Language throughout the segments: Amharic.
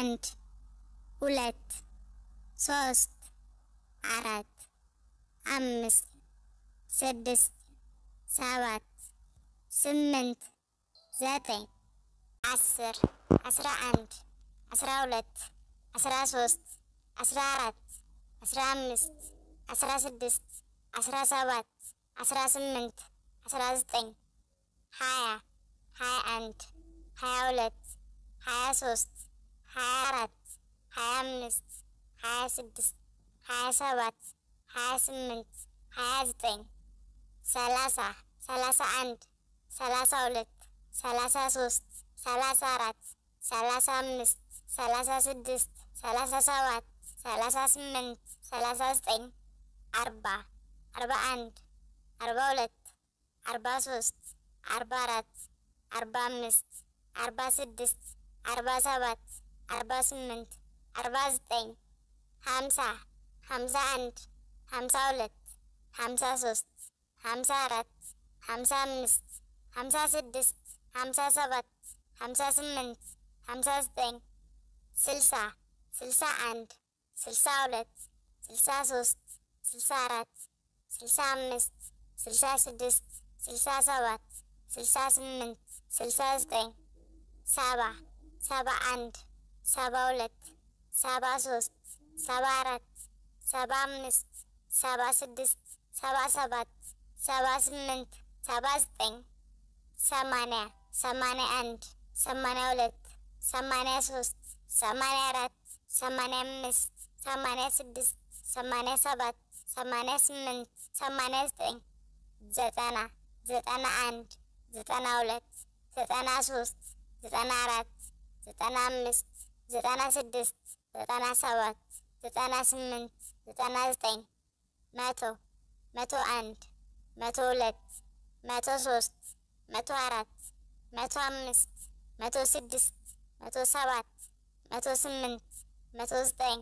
አንድ ሁለት ሶስት አራት አምስት ስድስት ሰባት ስምንት ዘጠኝ አስር አስራ አንድ አስራ ሁለት አስራ ሶስት አስራ አራት አስራ አምስት አስራ ስድስት አስራ ሰባት አስራ ስምንት አስራ ዘጠኝ ሀያ ሀያ አንድ ሀያ ሁለት ሀያ ሶስት ሀያ አራት ሀያ አምስት ሀያ ስድስት ሀያ ሰባት ሀያ ስምንት ሀያ ዘጠኝ ሰላሳ ሰላሳ አንድ ሰላሳ ሁለት ሰላሳ ሶስት ሰላሳ አራት ሰላሳ አምስት ሰላሳ ስድስት ሰላሳ ሰባት ሰላሳ ስምንት ሰላሳ ዘጠኝ አርባ አርባ አንድ አርባ ሁለት አርባ ሶስት አርባ አራት አርባ አምስት አርባ ስድስት አርባ ሰባት አርባ ስምንት አርባ ዘጠኝ ሀምሳ ሀምሳ አንድ ሀምሳ ሁለት ሀምሳ ሶስት ሀምሳ አራት ሀምሳ አምስት ሀምሳ ስድስት ሀምሳ ሰባት ሀምሳ ስምንት ሀምሳ ዘጠኝ ስልሳ ስልሳ አንድ ስልሳ ሁለት ስልሳ ሶስት ስልሳ አራት ስልሳ አምስት ስልሳ ስድስት ስልሳ ሰባት ስልሳ ስምንት ስልሳ ዘጠኝ ሰባ ሰባ አንድ ሰባ ሁለት ሰባ ሶስት ሰባ አራት ሰባ አምስት ሰባ ስድስት ሰባ ሰባት ሰባ ስምንት ሰባ ዘጠኝ ሰማንያ ሰማንያ አንድ ሰማንያ ሁለት ሰማንያ ሶስት ሰማንያ አራት ሰማንያ አምስት ሰማንያ ስድስት ሰማንያ ሰባት ሰማንያ ስምንት ሰማንያ ዘጠኝ ዘጠና ዘጠና አንድ ዘጠና ሁለት ዘጠና ሶስት ዘጠና አራት ዘጠና አምስት ዘጠና ስድስት ዘጠና ሰባት ዘጠና ስምንት ዘጠና ዘጠኝ መቶ መቶ አንድ መቶ ሁለት መቶ ሶስት መቶ አራት መቶ አምስት መቶ ስድስት መቶ ሰባት መቶ ስምንት መቶ ዘጠኝ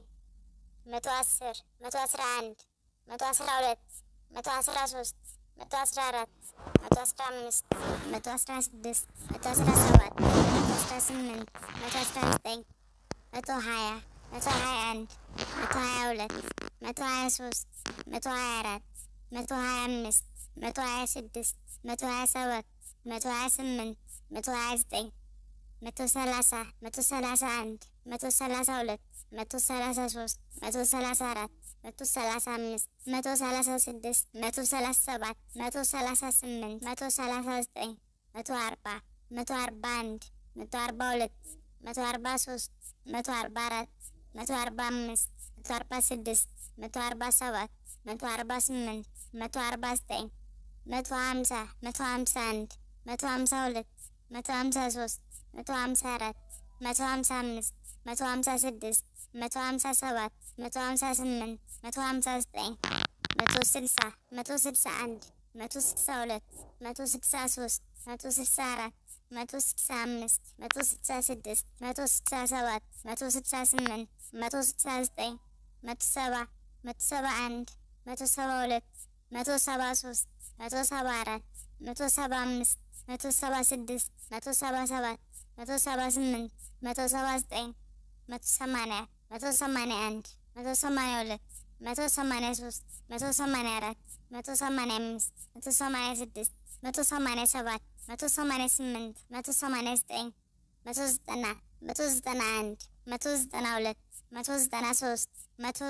መቶ አስር መቶ አስራ አንድ መቶ አስራ ሁለት መቶ አስራ ሶስት መቶ አስራ አራት መቶ አስራ አምስት መቶ አስራ ስድስት መቶ አስራ ሰባት መቶ አስራ ስምንት መቶ አስራ ዘጠኝ መቶ ሀያ መቶ ሀያ አንድ መቶ ሀያ ሁለት መቶ ሀያ ሶስት መቶ ሀያ አራት መቶ ሀያ አምስት መቶ ሀያ ስድስት መቶ ሀያ ሰባት መቶ ሀያ ስምንት መቶ ሀያ ዘጠኝ መቶ ሰላሳ መቶ ሰላሳ አንድ መቶ ሰላሳ ሁለት መቶ ሰላሳ ሶስት መቶ ሰላሳ አራት መቶ ሰላሳ አምስት መቶ ሰላሳ ስድስት መቶ ሰላሳ ሰባት መቶ ሰላሳ ስምንት መቶ ሰላሳ ዘጠኝ መቶ አርባ መቶ አርባ አንድ መቶ አርባ ሁለት መቶ አርባ ሶስት መቶ አርባ አራት መቶ አርባ አምስት መቶ አርባ ስድስት መቶ አርባ ሰባት መቶ አርባ ስምንት መቶ አርባ ዘጠኝ መቶ ሀምሳ መቶ ሀምሳ አንድ መቶ ሀምሳ ሁለት መቶ ሀምሳ ሶስት መቶ ሀምሳ አራት መቶ ሀምሳ አምስት መቶ ሀምሳ ስድስት መቶ ሀምሳ ሰባት መቶ ሀምሳ ስምንት መቶ ሀምሳ ዘጠኝ መቶ ስልሳ መቶ ስልሳ አንድ መቶ ስልሳ ሁለት መቶ ስልሳ ሶስት መቶ ስልሳ አራት መቶ ስልሳ አምስት መቶ ስልሳ ስድስት መቶ ስልሳ ሰባት መቶ ስልሳ ስምንት መቶ ስልሳ ዘጠኝ መቶ ሰባ መቶ ሰባ አንድ መቶ ሰባ ሁለት መቶ ሰባ ሶስት መቶ ሰባ አራት መቶ ሰባ አምስት መቶ ሰባ ስድስት መቶ ሰባ ሰባት መቶ ሰባ ስምንት መቶ ሰባ ዘጠኝ መቶ ሰማንያ መቶ ሰማንያ አንድ መቶ ሰማንያ ሁለት መቶ ሰማንያ ሶስት መቶ ሰማንያ አራት መቶ ሰማንያ አምስት መቶ ሰማንያ ስድስት መቶ ሰማንያ ሰባት መቶ 188 189 190 191 192 193 መቶ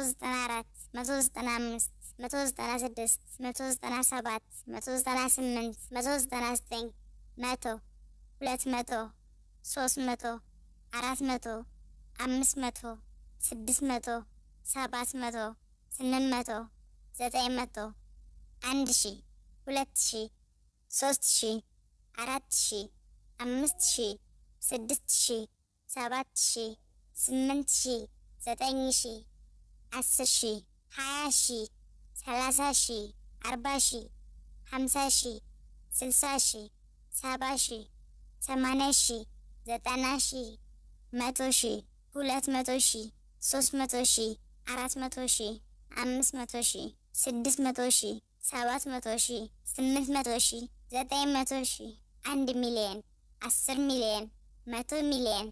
195 196 197 198 199 መቶ ሁለት መቶ ሶስት መቶ አራት መቶ አምስት መቶ ስድስት መቶ ሰባት መቶ ስምንት መቶ ዘጠኝ መቶ አንድ ሺህ ሁለት ሺህ ሶስት ሺህ አራት ሺ አምስት ሺ ስድስት ሺ ሰባት ሺ ስምንት ሺ ዘጠኝ ሺ አስር ሺ ሀያ ሺ ሰላሳ ሺ አርባ ሺ ሀምሳ ሺ ስልሳ ሺ ሰባ ሺ ሰማንያ ሺ ዘጠና ሺ መቶ ሺ ሁለት መቶ ሺ ሶስት መቶ ሺ አራት መቶ ሺ አምስት መቶ ሺ ስድስት መቶ ሺ ሰባት መቶ ሺ ስምንት መቶ ሺ ዘጠኝ መቶ ሺ አንድ ሚሊዮን፣ አስር ሚሊዮን፣ መቶ ሚሊዮን